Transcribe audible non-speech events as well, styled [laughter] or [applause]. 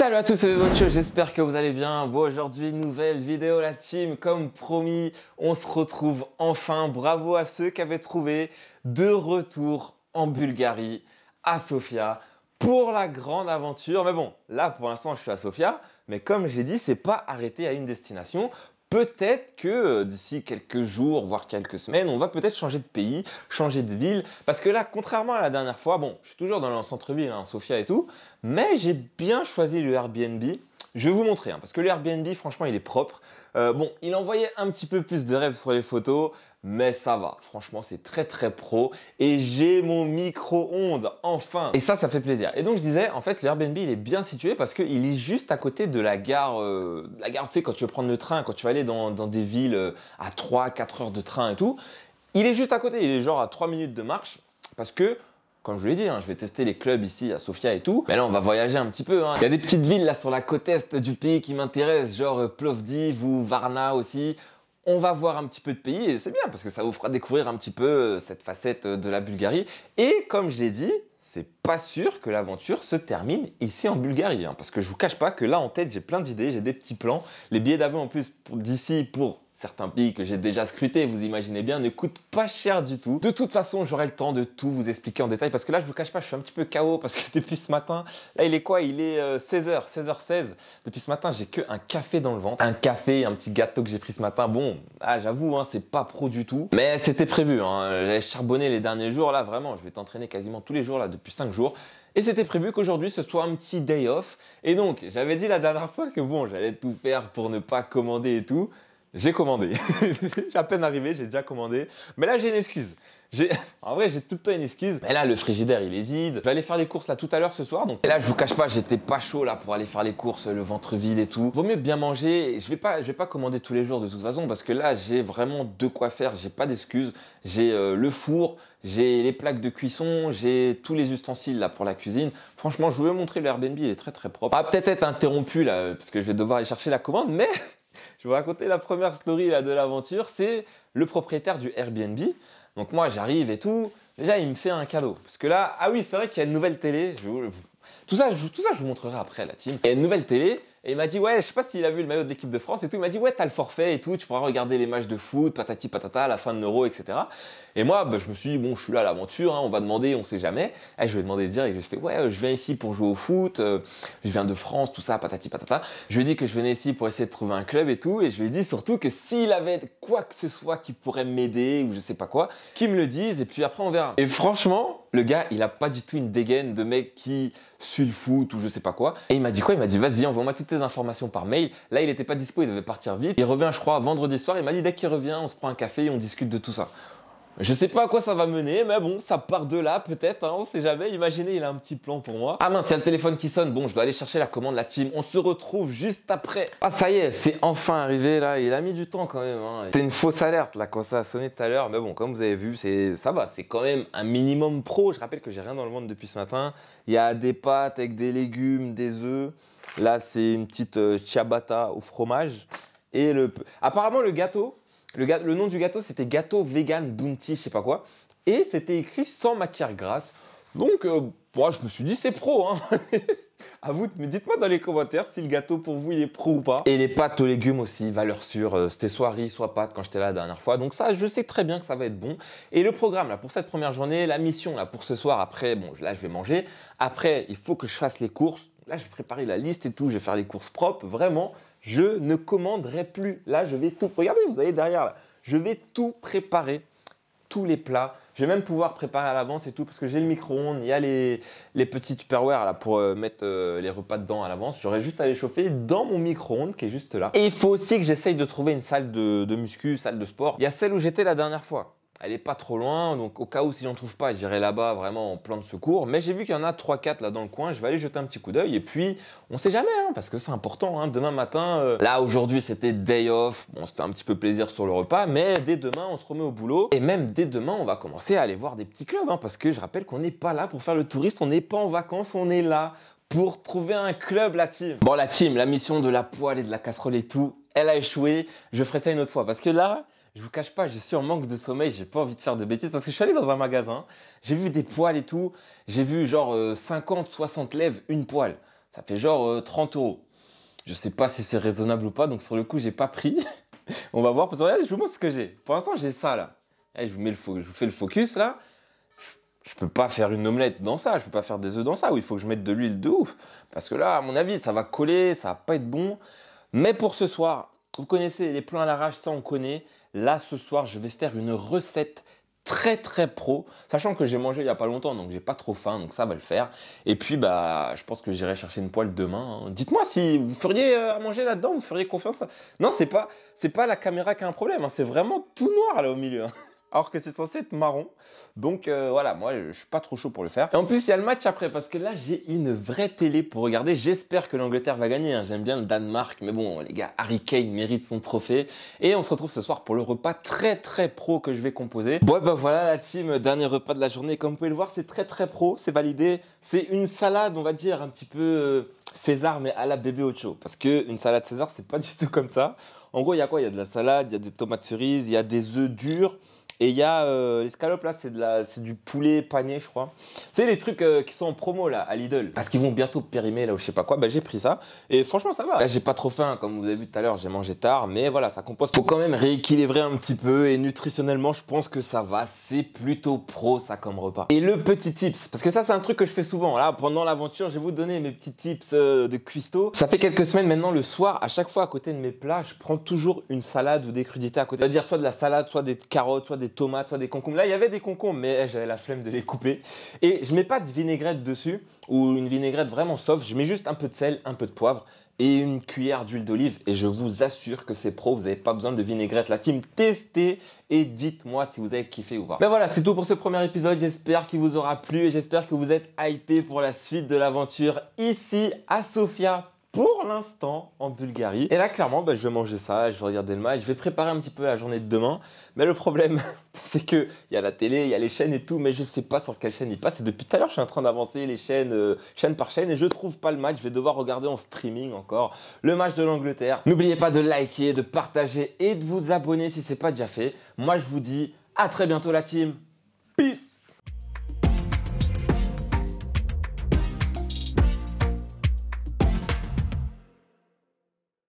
Salut à tous, c'est Boncho, j'espère que vous allez bien. Bon, aujourd'hui, nouvelle vidéo la team, comme promis, on se retrouve enfin. Bravo à ceux qui avaient trouvé de retour en Bulgarie, à Sofia, pour la grande aventure. Mais bon, là pour l'instant, je suis à Sofia, mais comme j'ai dit, c'est pas arrêté à une destination peut-être que euh, d'ici quelques jours, voire quelques semaines, on va peut-être changer de pays, changer de ville. Parce que là, contrairement à la dernière fois, bon, je suis toujours dans le centre-ville, hein, Sofia et tout, mais j'ai bien choisi le Airbnb. Je vais vous montrer, hein, parce que le Airbnb, franchement, il est propre. Euh, bon, il envoyait un petit peu plus de rêves sur les photos, mais ça va. Franchement, c'est très très pro et j'ai mon micro-ondes enfin. Et ça, ça fait plaisir. Et donc je disais, en fait, l'Airbnb il est bien situé parce qu'il est juste à côté de la gare. Euh, la gare, tu sais, quand tu veux prendre le train, quand tu vas aller dans, des villes euh, à 3-4 heures de train et tout, il est juste à côté. Il est genre à 3 minutes de marche parce que comme je l'ai dit, hein, je vais tester les clubs ici à Sofia et tout. Mais là, on va voyager un petit peu. Hein. Il y a des petites villes là sur la côte est du pays qui m'intéressent, genre euh, Plovdiv ou Varna aussi on va voir un petit peu de pays et c'est bien parce que ça vous fera découvrir un petit peu euh, cette facette euh, de la Bulgarie. Et comme je l'ai dit, c'est pas sûr que l'aventure se termine ici en Bulgarie, hein, parce que je vous cache pas que là en tête j'ai plein d'idées, j'ai des petits plans. Les billets d'avion en plus d'ici pour Certains pays que j'ai déjà scrutés, vous imaginez bien, ne coûtent pas cher du tout. De toute façon, j'aurai le temps de tout vous expliquer en détail parce que là, je vous cache pas, je suis un petit peu KO parce que [laughs] depuis ce matin, là, il est quoi Il est 16h, euh, 16h16. Depuis ce matin, j'ai que un café dans le ventre. Un café, un petit gâteau que j'ai pris ce matin. Bon, ah, j'avoue, hein, c'est pas pro du tout. Mais c'était prévu. Hein. J'avais charbonné les derniers jours. Là, vraiment, je vais t'entraîner quasiment tous les jours, là, depuis 5 jours. Et c'était prévu qu'aujourd'hui ce soit un petit day off. Et donc, j'avais dit la dernière fois que bon, j'allais tout faire pour ne pas commander et tout j'ai commandé. [laughs] j'ai à peine arrivé, j'ai déjà commandé. Mais là, j'ai une excuse. [laughs] En vrai, j'ai tout le temps une excuse. Mais là, le frigidaire, il est vide. Je vais aller faire les courses là tout à l'heure ce soir. Donc et là, je vous cache pas, j'étais pas chaud là pour aller faire les courses, le ventre vide et tout. Vaut mieux bien manger. Je vais pas, je vais pas commander tous les jours de toute façon parce que là, j'ai vraiment de quoi faire. J'ai pas d'excuses. J'ai euh, le four, j'ai les plaques de cuisson, j'ai tous les ustensiles là pour la cuisine. Franchement, je ai montrer le Airbnb, il est très très propre. Ah, peut-être être interrompu là parce que je vais devoir aller chercher la commande, mais [laughs] Je vais vous raconter la première story là, de l'aventure. C'est le propriétaire du Airbnb. Donc moi, j'arrive et tout. Déjà, il me fait un cadeau. Parce que là, ah oui, c'est vrai qu'il y a une nouvelle télé. Je tout, ça, je... tout ça, je vous montrerai après, la team. Il y a une nouvelle télé. Et il m'a dit, ouais, je sais pas s'il a vu le maillot de l'équipe de France et tout. Il m'a dit, ouais, t'as le forfait et tout, tu pourras regarder les matchs de foot, patati patata, la fin de l'euro, etc. Et moi, bah, je me suis dit, bon, je suis là à l'aventure, hein, on va demander, on sait jamais. Et je lui ai demandé de dire, et je fais, ouais, euh, je viens ici pour jouer au foot, euh, je viens de France, tout ça, patati patata. Je lui ai dit que je venais ici pour essayer de trouver un club et tout. Et je lui ai dit surtout que s'il avait quoi que ce soit qui pourrait m'aider ou je sais pas quoi, qu'il me le dise et puis après on verra. Et franchement, le gars, il a pas du tout une dégaine de mec qui suit le foot ou je sais pas quoi. Et il m'a dit quoi Il m'a dit vas-y, envoie-moi toutes tes informations par mail. Là, il n'était pas dispo, il devait partir vite. Il revient, je crois, vendredi soir. Il m'a dit dès qu'il revient, on se prend un café et on discute de tout ça. Je sais pas à quoi ça va mener, mais bon, ça part de là peut-être, hein, on sait jamais. Imaginez, il a un petit plan pour moi. Ah mince, c'est le téléphone qui sonne. Bon, je dois aller chercher la commande, la team. On se retrouve juste après. Ah ça y est, c'est enfin arrivé là. Il a mis du temps quand même. Hein. C'était une fausse alerte là quand ça a sonné tout à l'heure, mais bon, comme vous avez vu, c'est ça va. C'est quand même un minimum pro. Je rappelle que j'ai rien dans le monde depuis ce matin. Il y a des pâtes avec des légumes, des œufs. Là, c'est une petite euh, ciabatta au fromage. Et le... Apparemment, le gâteau, le, nom du gâteau, c'était gâteau vegan bounty, je sais pas quoi. Et c'était écrit sans matière grasse. Donc, euh, moi, je me suis dit, c'est pro. Hein [laughs] à vous, dites-moi dans les commentaires si le gâteau pour vous il est pro ou pas. Et les pâtes aux légumes aussi, valeur sûre. Euh, c'était soit riz, soit pâtes quand j'étais là la dernière fois. Donc ça, je sais très bien que ça va être bon. Et le programme là pour cette première journée, la mission là pour ce soir, après, bon là je vais manger. Après, il faut que je fasse les courses. Là, vais préparer la liste et tout, je vais faire les courses propres. Vraiment, je ne commanderai plus. Là, je vais tout. Regardez, vous allez derrière Je vais tout préparer, tous les plats. Je vais même pouvoir préparer à l'avance et tout parce que j'ai le micro-ondes, il y a les, les petits tupperware là pour euh, mettre euh, les repas dedans à l'avance. J'aurais juste à les chauffer dans mon micro-ondes qui est juste là. Et il faut aussi que j'essaye de trouver une salle de, de muscu, salle de sport. Il y a celle où j'étais la dernière fois elle est pas trop loin, donc au cas où si j'en trouve pas, j'irai là-bas vraiment en plan de secours. Mais j'ai vu qu'il y en a 3-4 là dans le coin, je vais aller jeter un petit coup d'œil. Et puis, on sait jamais, hein, parce que c'est important. Hein. Demain matin, euh, là aujourd'hui c'était day off, bon, c'était un petit peu plaisir sur le repas, mais dès demain on se remet au boulot. Et même dès demain, on va commencer à aller voir des petits clubs, hein, parce que je rappelle qu'on n'est pas là pour faire le touriste, on n'est pas en vacances, on est là pour trouver un club, la team. Bon, la team, la mission de la poêle et de la casserole et tout, elle a échoué. Je ferai ça une autre fois, parce que là, je vous cache pas, je suis en manque de sommeil, j'ai pas envie de faire de bêtises parce que je suis allé dans un magasin, j'ai vu des poils et tout, j'ai vu genre 50, euh, 60 lèvres, une poêle. Ça fait genre 30 euh, euros. Je sais pas si c'est raisonnable ou pas, donc sur le coup, j'ai pas pris. [laughs] On va voir, parce je vous montre ce que j'ai. Pour l'instant, j'ai ça là. Eh, je, vous mets le je vous fais le focus là. Je, ne peux pas faire une omelette dans ça, je peux pas faire des œufs dans ça, ou il faut que je mette de l'huile de ouf. Parce que là, à mon avis, ça va coller, ça va pas être bon. Mais pour ce soir, vous connaissez les plans à l'arrache, ça on connaît. Là, ce soir, je vais faire une recette très très pro, sachant que j'ai mangé il y a pas longtemps, donc j'ai pas trop faim, donc ça va le faire. Et puis bah, je pense que j'irai chercher une poêle demain. Hein. Dites-moi si vous feriez euh, à manger là-dedans, vous feriez confiance. Non, c'est pas c'est pas la caméra qui a un problème, hein. c'est vraiment tout noir là au milieu. Hein alors que c'est censé être marron. Donc euh, voilà, moi je suis pas trop chaud pour le faire. Et en plus, il y a le match après parce que là j'ai une vraie télé pour regarder. J'espère que l'Angleterre va gagner. Hein. J'aime bien le Danemark, mais bon, les gars, Harry Kane mérite son trophée. Et on se retrouve ce soir pour le repas très très pro que je vais composer. Bon, bah voilà la team, dernier repas de la journée. Comme vous pouvez le voir, c'est très très pro, c'est validé. C'est une salade, on va dire, un petit peu euh, César, mais à la bébé Ocho. Parce que une salade César, c'est pas du tout comme ça. En gros, il y a quoi Il y a de la salade, il y a des tomates cerises, il y a des œufs durs. Et il y a euh, l'escalope là, c'est du poulet panier, je crois les trucs euh, qui sont en promo là, à Lidl. Parce qu'ils vont bientôt périmer là ou je sais pas quoi. Bah j'ai pris ça. Et franchement, ça va. j'ai pas trop faim. Comme vous avez vu tout à l'heure, j'ai mangé tard. Mais voilà, ça compose. Faut quand même rééquilibrer un petit peu. Et nutritionnellement, je pense que ça va. C'est plutôt pro ça comme repas. Et le petit tips. Parce que ça, c'est un truc que je fais souvent. Là, pendant l'aventure, je vais vous donner mes petits tips euh, de cuistot. Ça fait quelques semaines maintenant, le soir, à chaque fois à côté de mes plats, je prends toujours une salade ou des crudités à côté. C'est-à-dire soit de la salade, soit des carottes, soit des tomates, soit des concombres. Là, il y avait des concombres, mais eh, j'avais la flemme de les couper. Et je mets pas de vinaigrette dessus ou une vinaigrette vraiment soft. Je mets juste un peu de sel, un peu de poivre et une cuillère d'huile d'olive. Et je vous assure que c'est pro, vous n'avez pas besoin de vinaigrette. La team, testez et dites-moi si vous avez kiffé ou pas. Mais ben voilà, c'est tout pour ce premier épisode. J'espère qu'il vous aura plu et j'espère que vous êtes hypé pour la suite de l'aventure ici à Sofia pour l'instant en Bulgarie. Et là, clairement, bah, je vais manger ça, je vais regarder le match, je vais préparer un petit peu la journée de demain. Mais le problème, [laughs] c'est que il y a la télé, il y a les chaînes et tout, mais je sais pas sur quelle chaîne il passe. Et depuis tout à l'heure, je suis en train d'avancer les chaînes, euh, chaîne par chaîne, et je trouve pas le match. Je vais devoir regarder en streaming encore le match de l'Angleterre. N'oubliez pas de liker, de partager et de vous abonner si c'est pas déjà fait. Moi, je vous dis à très bientôt la team.